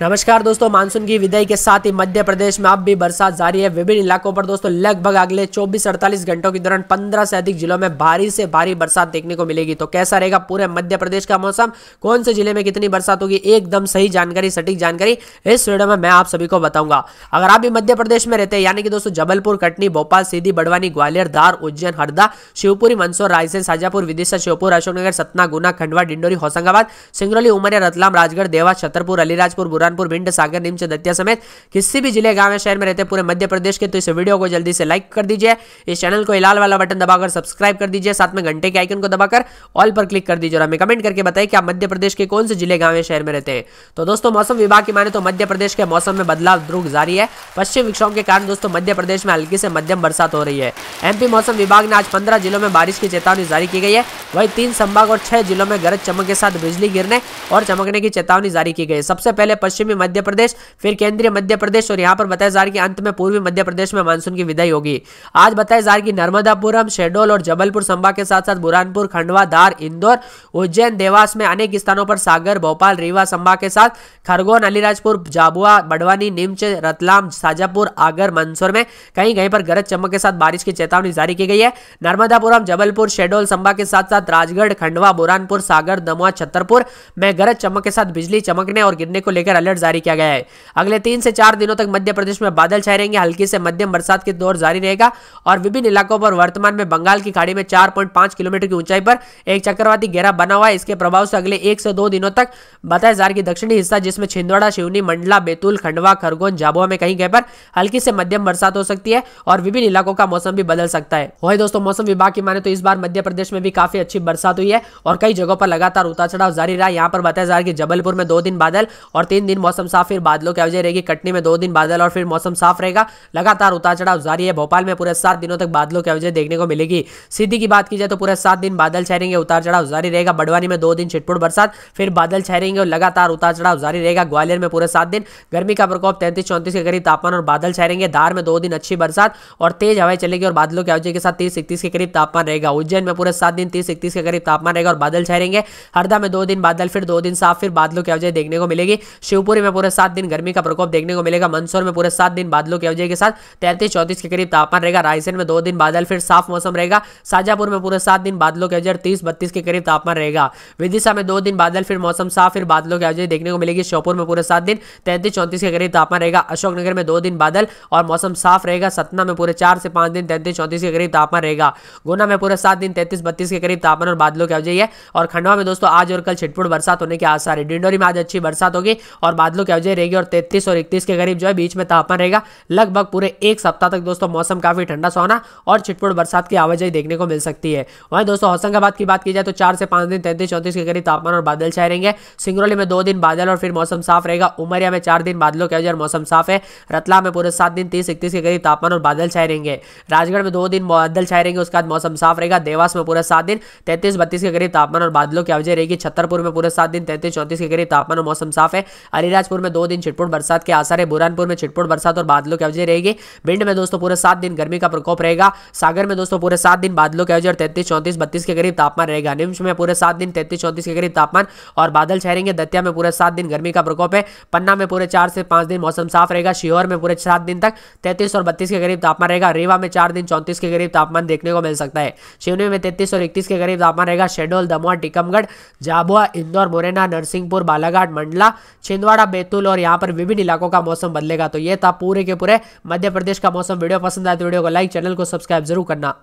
नमस्कार दोस्तों मानसून की विदाई के साथ ही मध्य प्रदेश में अब भी बरसात जारी है विभिन्न इलाकों पर दोस्तों लगभग अगले 24-48 घंटों के दौरान 15 से अधिक जिलों में भारी से भारी बरसात देखने को मिलेगी तो कैसा रहेगा पूरे मध्य प्रदेश का मौसम कौन से जिले में कितनी बरसात होगी एकदम सही जानकारी सटीक जानकारी इस वीडियो में मैं आप सभी को बताऊंगा अगर आप भी मध्य प्रदेश में रहते हैं यानी कि दोस्तों जबलपुर कटनी भोपाल सीधी बड़वानी ग्वालियर धार उज्जैन हरदा शिवपुरी मंदसौर रायसेन शाजापुर विदिशा श्योपुर अशोकनगर सतना गुना खंडवा डिंडोरी होशंगाबाद सिंगरौली उमरिया रतलाम राजगढ़ देवास छतरपुर अलीराजपुर बुरहानपुर भिंड सागर नीमच दतिया समेत किसी भी जिले गांव शहर में रहते पूरे मध्य प्रदेश के तो इस वीडियो को जल्दी से लाइक कर दीजिए इस चैनल को लाल वाला बटन दबाकर सब्सक्राइब कर दीजिए साथ में घंटे के आइकन को दबाकर ऑल पर क्लिक कर दीजिए और हमें कमेंट करके बताइए कि आप मध्य प्रदेश के कौन से जिले गांव शहर में रहते हैं तो दोस्तों मौसम विभाग की माने तो मध्य प्रदेश के मौसम में बदलाव ध्रुव जारी है पश्चिम विक्षोभ के कारण दोस्तों मध्य प्रदेश में हल्की से मध्यम बरसात हो रही है एमपी मौसम विभाग ने आज पंद्रह जिलों में बारिश की चेतावनी जारी की गई है वही तीन संभाग और छह जिलों में गरज चमक के साथ बिजली गिरने और चमकने की चेतावनी जारी की गई सबसे पहले पश्चिमी मध्य प्रदेश फिर केंद्रीय मध्य प्रदेश और यहाँ पर बताया जा रहा है कि अंत में पूर्वी मध्य प्रदेश में मानसून की विदाई होगी आज बताया जा रहा है कि नर्मदापुरम शेडोल और जबलपुर संभाग के साथ साथ बुरहानपुर खंडवा धार इंदौर उज्जैन देवास में अनेक स्थानों पर सागर भोपाल रीवा संभाग के साथ खरगोन अलीराजपुर झाबुआ बड़वानी नीमच रतलाम शाजापुर आगर मंदसौर में कहीं कहीं पर गरज चमक के साथ बारिश की चेतावनी जारी की गई है नर्मदापुरम जबलपुर शेडोल संभाग के साथ साथ राजगढ़ खंडवा बुरहानपुर सागर दमुआ छतरपुर में गरज चमक के साथ बिजली चमकने और गिरने को लेकर अलर्ट जारी किया गया है अगले तीन से चार दिनों तक मध्य प्रदेश में बादल छाए रहेंगे हल्की से मध्यम बरसात के दौर जारी रहेगा और विभिन्न इलाकों पर वर्तमान में बंगाल की खाड़ी में चार किलोमीटर की ऊंचाई पर एक चक्रवाती घेरा बना हुआ है इसके प्रभाव से अगले एक से दो दिनों तक बताया जा की दक्षिणी हिस्सा जिसमें छिंदवाड़ा शिवनी मंडला बैतूल खंडवा खरगोन झाबुआ में कहीं कहीं पर हल्की से मध्यम बरसात हो सकती है और विभिन्न इलाकों का मौसम भी बदल सकता है वही दोस्तों मौसम विभाग की माने तो इस बार मध्य प्रदेश में भी काफी अच्छी बरसात हुई है और कई जगहों पर लगातार उतार चढ़ाव जारी रहा यहाँ पर बताया जा रहा है कि जबलपुर में दो दिन बादल और तीन दिन दिन मौसम साफ फिर बादलों की वजह रहेगी कटनी में दो दिन बादल और फिर मौसम साफ रहेगा लगातार उतार चढ़ाव जारी है भोपाल में पूरे सात दिनों तक बादलों की आवाजाही देखने को मिलेगी सीधी की बात की जाए तो पूरे सात दिन बादल छहरेंगे उतार चढ़ाव जारी रहेगा बड़वानी में दो दिन छिटपुट बरसात फिर बादल छहरेंगे और लगातार उतार चढ़ाव जारी रहेगा ग्वालियर में पूरे सात दिन गर्मी का प्रकोप तैंतीस चौंतीस के करीब तापमान और बादल छहरेंगे धार में दो दिन अच्छी बरसात और तेज हवाएं चलेगी और बादलों की आवाजाही के साथ तीस इकतीस के करीब तापमान रहेगा उज्जैन में पूरे सात दिन तीस इकतीस के करीब तापमान रहेगा और बादल छहरेंगे हरदा में दो दिन बादल फिर दो दिन साफ फिर बादलों की आवाजाही देखने को मिलेगी शिव शिवपुरी में पूरे सात दिन गर्मी का प्रकोप देखने को मिलेगा मंदसौर में पूरे सात दिन बादलों की अवजय के साथ तैंतीस चौतीस के करीब तापमान रहेगा रायसेन में दो दिन बादल फिर साफ मौसम रहेगा शाजापुर में पूरे सात दिन बादलों के अवजय तीस बत्तीस के करीब तापमान रहेगा विदिशा में दो दिन बादल फिर मौसम साफ फिर बादलों की अवजय देखने को मिलेगी श्योपुर में पूरे सात दिन तैंतीस चौंतीस के करीब तापमान रहेगा अशोकनगर में दो दिन बादल और मौसम साफ रहेगा सतना में पूरे चार से पांच दिन तैंतीस चौंतीस के करीब तापमान रहेगा गुना में पूरे सात दिन तैंतीस बत्तीस के करीब तापमान और बादलों की अवजय है और खंडवा में दोस्तों आज और कल छिटपुट बरसात होने के आसार है डिंडोरी में आज अच्छी बरसात होगी और और बादलों की अवजय रहेगी और तैतीस और इकतीस के करीब जो है बीच में तापमान रहेगा लगभग पूरे एक सप्ताह तक दोस्तों मौसम काफी ठंडा सोना और छिटपुट बरसात की आवाजाही देखने को मिल सकती है वहीं दोस्तों होशंगाबाद की बात की जाए तो चार से पांच दिन तैंतीस चौंतीस के करीब तापमान और बादल छाए रहेंगे सिंगरौली में दो दिन बादल और फिर मौसम साफ रहेगा उमरिया में चार दिन बादलों के अवजय मौसम साफ है रतलाम में पूरे सात दिन तीस इकतीस के करीब तापमान और बादल छाए रहेंगे राजगढ़ में दो दिन बादल छाए रहेंगे उसके बाद मौसम साफ रहेगा देवास में पूरे सात दिन तैंतीस बत्तीस के करीब तापमान और बादलों की अवजय रहेगी छतरपुर में पूरे सात दिन तैंतीस चौंतीस के करीब तापमान और मौसम साफ है अलीराजपुर में दो दिन छिटपुट बरसात के आसार है बुरहानपुर में छिटपुट बरसात और बादलों की अवजे रहेगी भिंड में दोस्तों पूरे सात दिन गर्मी का प्रकोप रहेगा सागर में दोस्तों पूरे सात दिन बादलों के अवजे और तैतीस चौंतीस बत्तीस के करीब तापमान रहेगा निम्स में पूरे सात दिन तैतीस चौंतीस के करीब तापमान और बादल छहरेंगे दतिया में पूरे सात दिन गर्मी का प्रकोप है पन्ना में पूरे चार से पांच दिन मौसम साफ रहेगा शिहोर में पूरे सात दिन तक तैतीस और बत्तीस के करीब तापमान रहेगा रेवा में चार दिन चौंतीस के करीब तापमान देखने को मिल सकता है शिवनी में तैतीस और इकतीस के करीब तापमान रहेगा शेडोल दमोह टीकमगढ़ झाबुआ इंदौर मुरैना नरसिंहपुर बालाघाट मंडला छिंदवा छिंदवाड़ा बैतूल और यहाँ पर विभिन्न इलाकों का मौसम बदलेगा तो ये था पूरे के पूरे मध्य प्रदेश का मौसम वीडियो पसंद आए तो वीडियो को लाइक चैनल को सब्सक्राइब जरूर करना